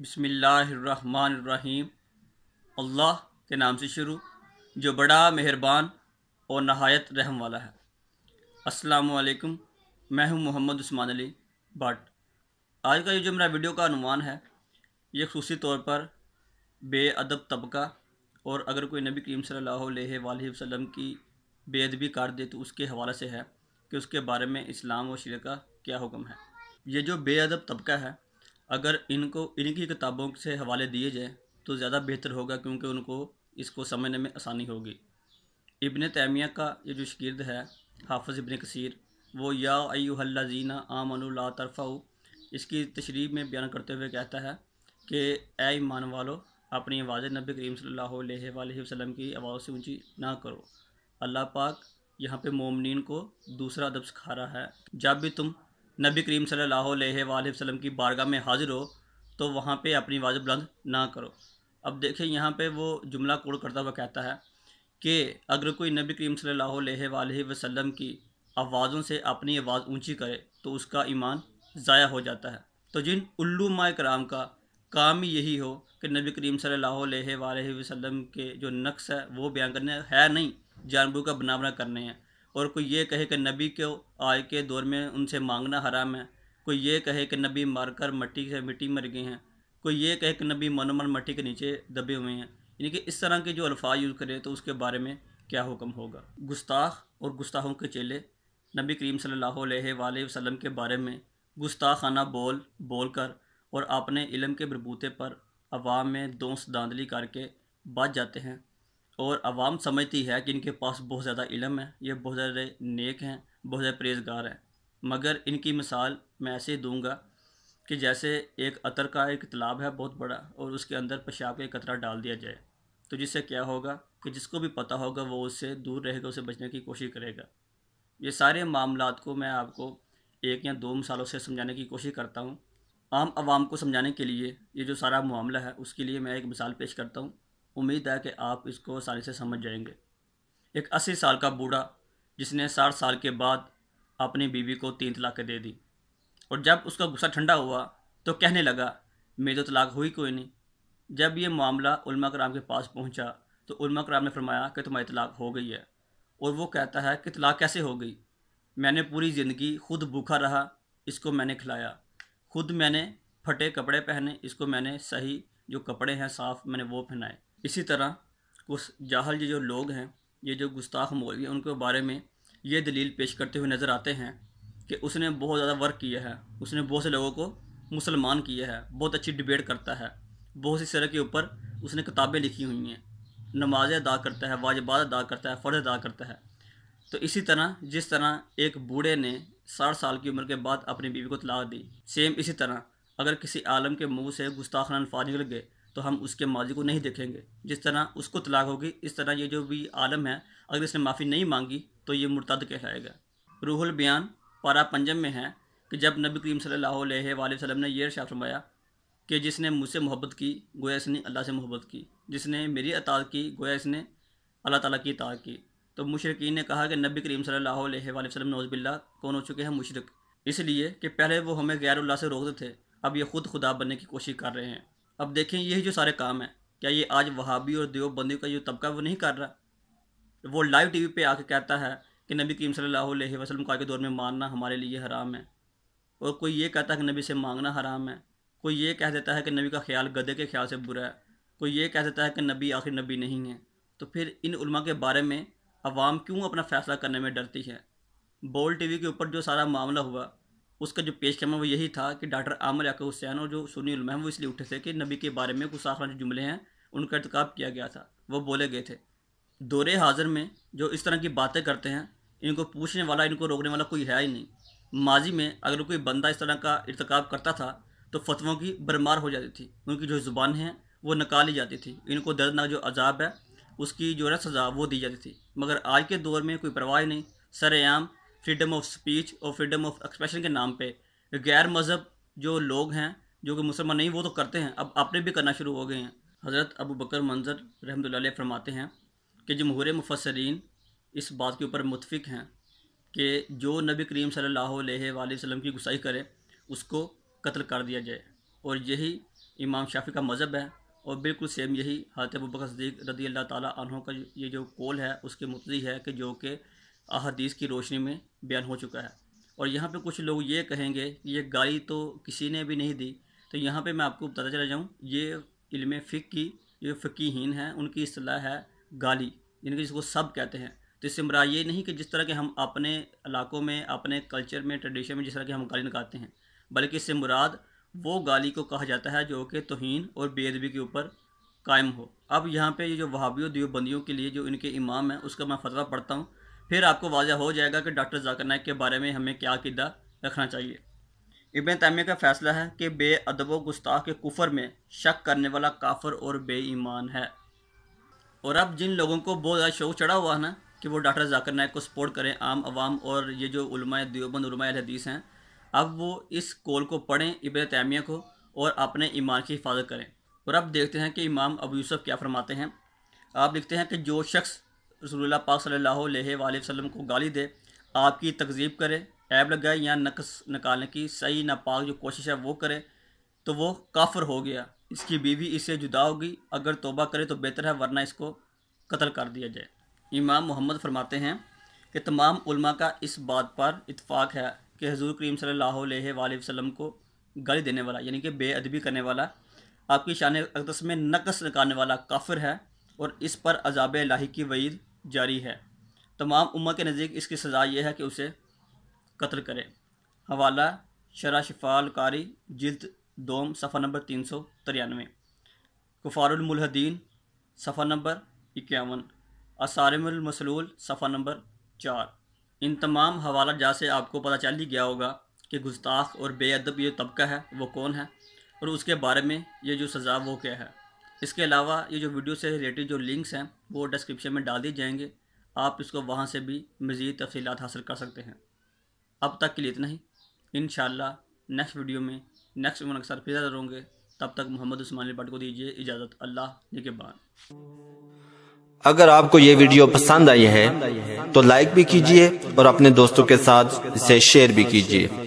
بسم اللہ الرحمن الرحیم اللہ کے نام سے شروع جو بڑا مہربان اور نہایت رحم والا ہے السلام علیکم میں ہوں محمد عثمان علی بٹ آج کا یہ جو میرا ویڈیو کا عنوان ہے یہ خصوصی طور پر بے ادب طبقہ اور اگر کوئی نبی کریم صلی اللہ علیہ وآلہ وسلم کی بے ادبی کار دے تو اس کے حوالے سے ہے کہ اس کے بارے میں اسلام و شریعہ کا کیا حکم ہے یہ جو بے ادب طبقہ ہے اگر ان کو ان کی کتابوں سے حوالے دیے جائیں تو زیادہ بہتر ہوگا کیونکہ ان کو اس کو سمجھنے میں آسانی ہوگی ابن تیمیہ کا یہ جو شکرد ہے حافظ ابن کثیر وہ یا ایو اللہ زینہ آمن اللہ طرفہ اس کی تشریف میں بیان کرتے ہوئے کہتا ہے کہ اے ایمان والو اپنی آواز نبی کریم صلی اللہ علیہ وآلہ وسلم کی آواز سے اونچی نہ کرو اللہ پاک یہاں پہ مومنین کو دوسرا ادب سکھا رہا ہے جب بھی تم نبی کریم صلی اللہ علیہ وآلہ وسلم کی بارگاہ میں حاضر ہو تو وہاں پہ اپنی واضح بلند نہ کرو اب دیکھیں یہاں پہ وہ جملہ کوڑ کرتا ہوا کہتا ہے کہ اگر کوئی نبی کریم صلی اللہ علیہ وآلہ وسلم کی آوازوں سے اپنی آواز اونچی کرے تو اس کا ایمان ضائع ہو جاتا ہے تو جن الومۂ کرام کا کام یہی ہو کہ نبی کریم صلی اللہ علیہ وآلہ وسلم کے جو نقص ہے وہ بیان کرنے ہے نہیں جانبو کا بنا بنا کرنے ہیں اور کوئی یہ کہے کہ نبی کے آئے کے دور میں ان سے مانگنا حرام ہے کوئی یہ کہے کہ نبی مر کر مٹی سے مٹی مر گئے ہیں کوئی یہ کہے کہ نبی منو من مٹی کے نیچے دبے ہوئے ہیں یعنی کہ اس طرح کے جو الفاظ یوز کرے تو اس کے بارے میں کیا حکم ہوگا گستاخ اور گستاخوں کے چیلے نبی کریم صلی اللہ علیہ وآلہ وسلم کے بارے میں گستاخانہ بول بول کر اور اپنے علم کے بربوتے پر عوام میں دونس داندلی کر کے بات جاتے ہیں اور عوام سمجھتی ہے کہ ان کے پاس بہت زیادہ علم ہے یہ بہت زیادہ نیک ہیں بہت زیادہ پریزگار ہیں مگر ان کی مثال میں ایسے دوں گا کہ جیسے ایک عطر کا ایک تالاب ہے بہت بڑا اور اس کے اندر پیشاب کا ایک قطرہ ڈال دیا جائے تو جس سے کیا ہوگا کہ جس کو بھی پتہ ہوگا وہ اس سے دور رہے گا اسے بچنے کی کوشش کرے گا یہ سارے معاملات کو میں آپ کو ایک یا دو مثالوں سے سمجھانے کی کوشش کرتا ہوں عام عوام کو سمجھانے کے لیے یہ جو سارا معاملہ ہے اس کے لیے میں ایک مثال پیش کرتا ہوں امید ہے کہ آپ اس کو آسانی سے سمجھ جائیں گے ایک اسی سال کا بوڑھا جس نے ساٹھ سال کے بعد اپنی بیوی کو تین طلاقیں دے دی اور جب اس کا غصہ ٹھنڈا ہوا تو کہنے لگا میری طلاق ہوئی کوئی نہیں جب یہ معاملہ علماء کرام کے پاس پہنچا تو علماء کرام نے فرمایا کہ تمہاری طلاق ہو گئی ہے اور وہ کہتا ہے کہ طلاق کیسے ہو گئی میں نے پوری زندگی خود بھوکھا رہا اس کو میں نے کھلایا خود میں نے پھٹے کپڑے پہنے اس کو میں نے صحیح جو کپڑے ہیں صاف میں نے وہ پہنائے اسی طرح اس جاہل جو لوگ ہیں یہ جو گستاخ مولوی ہیں ان کے بارے میں یہ دلیل پیش کرتے ہوئے نظر آتے ہیں کہ اس نے بہت زیادہ ورک کیا ہے اس نے بہت سے لوگوں کو مسلمان کیا ہے بہت اچھی ڈبیٹ کرتا ہے بہت سی سرح کے اوپر اس نے کتابیں لکھی ہوئی ہیں نمازیں ادا کرتا ہے واجبات ادا کرتا ہے فرض ادا کرتا ہے تو اسی طرح جس طرح ایک بوڑھے نے ساٹھ سال کی عمر کے بعد اپنی بیوی کو طلاق دی سیم اسی طرح اگر کسی عالم کے منہ سے گستاخانہ الفاظ نکل گئے تو ہم اس کے ماضی کو نہیں دیکھیں گے جس طرح اس کو طلاق ہوگی اس طرح یہ جو بھی عالم ہے اگر اس نے معافی نہیں مانگی تو یہ مرتد کہلائے گا روح البیان پارا پنجم میں ہے کہ جب نبی کریم صلی اللہ علیہ وآلہ وسلم نے یہ ارشاد فرمایا کہ جس نے مجھ سے محبت کی گویا اس نے اللہ سے محبت کی جس نے میری اطاعت کی گویا اس نے اللہ تعالیٰ کی اطاعت کی تو مشرقین نے کہا کہ نبی کریم صلی اللہ علیہ وآلہ وسلم نوز باللہ کون ہو چکے ہیں مشرق اس لیے کہ پہلے وہ ہمیں غیر اللہ سے روکتے تھے اب یہ خود خدا بننے کی کوشش کر رہے ہیں اب دیکھیں یہی جو سارے کام ہیں کیا یہ آج وہابی اور دیو بندیوں کا جو طبقہ وہ نہیں کر رہا وہ لائیو ٹی وی پہ آ کے کہتا ہے کہ نبی کریم صلی اللہ علیہ وسلم کا کے دور میں ماننا ہمارے لیے حرام ہے اور کوئی یہ کہتا ہے کہ نبی سے مانگنا حرام ہے کوئی یہ کہہ دیتا ہے کہ نبی کا خیال گدے کے خیال سے برا ہے کوئی یہ کہہ دیتا ہے کہ نبی آخر نبی نہیں ہے تو پھر ان علماء کے بارے میں عوام کیوں اپنا فیصلہ کرنے میں ڈرتی ہے بول ٹی وی کے اوپر جو سارا معاملہ ہوا اس کا جو پیش خیمہ وہ یہی تھا کہ ڈاکٹر عامر یاقبہ حسین اور جو سنی علماء ہیں وہ اس لیے اٹھے تھے کہ نبی کے بارے میں کچھ جو جملے ہیں ان کا ارتکاب کیا گیا تھا وہ بولے گئے تھے دور حاضر میں جو اس طرح کی باتیں کرتے ہیں ان کو پوچھنے والا ان کو روکنے والا کوئی ہے ہی نہیں ماضی میں اگر کوئی بندہ اس طرح کا ارتکاب کرتا تھا تو فتووں کی برمار ہو جاتی تھی ان کی جو زبان ہیں وہ نکال جاتی تھی ان کو دردناک جو عذاب ہے اس کی جو ہے سزا وہ دی جاتی تھی مگر آج کے دور میں کوئی پرواہ نہیں سر عام فریڈم آف اسپیچ اور فریڈم آف ایکسپریشن کے نام پہ غیر مذہب جو لوگ ہیں جو کہ مسلمان نہیں وہ تو کرتے ہیں اب اپنے بھی کرنا شروع ہو گئے ہیں حضرت ابو بکر منظر رحمۃ اللہ علیہ فرماتے ہیں کہ جمہور مفسرین اس بات کے اوپر متفق ہیں کہ جو نبی کریم صلی اللہ علیہ وآلہ وسلم کی گسائی کرے اس کو قتل کر دیا جائے اور یہی امام شافی کا مذہب ہے اور بالکل سیم یہی حضرت ابو بکر صدیق رضی اللہ تعالیٰ عنہ کا یہ جو کول ہے اس کے متضی ہے کہ جو کہ احادیث کی روشنی میں بیان ہو چکا ہے اور یہاں پہ کچھ لوگ یہ کہیں گے کہ یہ گالی تو کسی نے بھی نہیں دی تو یہاں پہ میں آپ کو بتاتا چلا جاؤں یہ علم فقہ کی جو فقیہین ہین ان کی اصطلاح ہے گالی جن یعنی کہ جس کو سب کہتے ہیں تو اس سے سمرا یہ نہیں کہ جس طرح کہ ہم اپنے علاقوں میں اپنے کلچر میں ٹریڈیشن میں جس طرح کہ ہم گالی نکالتے ہیں بلکہ اس سے مراد وہ گالی کو کہا جاتا ہے جو کہ توہین اور بے ادبی کے اوپر قائم ہو اب یہاں پہ یہ جو وہابیوں دیوبندیوں کے لیے جو ان کے امام ہیں اس کا میں فتویٰ پڑھتا ہوں پھر آپ کو واضح ہو جائے گا کہ ڈاکٹر ذاکر نائک کے بارے میں ہمیں کیا عقیدہ رکھنا چاہیے ابن تیمیہ کا فیصلہ ہے کہ بے ادب و گستاخ کے کفر میں شک کرنے والا کافر اور بے ایمان ہے اور اب جن لوگوں کو بہت زیادہ شوق چڑھا ہوا ہے نا کہ وہ ڈاکٹر ذاکر نائک کو سپورٹ کریں عام عوام اور یہ جو علماء دیوبند علماء حدیث ہیں اب وہ اس کول کو پڑھیں ابن تعمیہ کو اور اپنے ایمان کی حفاظت کریں اور اب دیکھتے ہیں کہ امام ابو یوسف کیا فرماتے ہیں آپ لکھتے ہیں کہ جو شخص رسول اللہ پاک صلی اللہ علیہ وآلہ وسلم کو گالی دے آپ کی تقزیب کرے عیب لگائے یا نقص نکالنے کی صحیح ناپاک جو کوشش ہے وہ کرے تو وہ کافر ہو گیا اس کی بیوی اس سے جدا ہوگی اگر توبہ کرے تو بہتر ہے ورنہ اس کو قتل کر دیا جائے امام محمد فرماتے ہیں کہ تمام علماء کا اس بات پر اتفاق ہے کہ حضور کریم صلی اللہ علیہ وآلہ وسلم کو گالی دینے والا یعنی کہ بے ادبی کرنے والا آپ کی شان اقدس میں نقص نکالنے والا کافر ہے اور اس پر عذابِ الہی کی وعید جاری ہے تمام امہ کے نزدیک اس کی سزا یہ ہے کہ اسے قتل کرے حوالہ شرح شفالکاری جلد دوم صفحہ نمبر تین سو تریانوے کفار الملحدین صفحہ نمبر اکیاون اسارم المسلول صفحہ نمبر چار ان تمام حوالہ جا سے آپ کو پتہ چل ہی گیا ہوگا کہ گستاخ اور بے ادب یہ طبقہ ہے وہ کون ہے اور اس کے بارے میں یہ جو سزا وہ کیا ہے اس کے علاوہ یہ جو ویڈیو سے ریلیٹڈ جو لنکس ہیں وہ ڈسکرپشن میں ڈال دی جائیں گے آپ اس کو وہاں سے بھی مزید تفصیلات حاصل کر سکتے ہیں اب تک کے لیے اتنا ہی انشاءاللہ نیکسٹ ویڈیو میں نیکسٹ سر فضر ہوں گے تب تک محمد عثمان بٹ کو دیجیے اجازت اللہ جی کے اگر آپ کو یہ ویڈیو پسند آئی ہے تو لائک بھی کیجیے اور اپنے دوستوں کے ساتھ اسے شیئر بھی کیجیے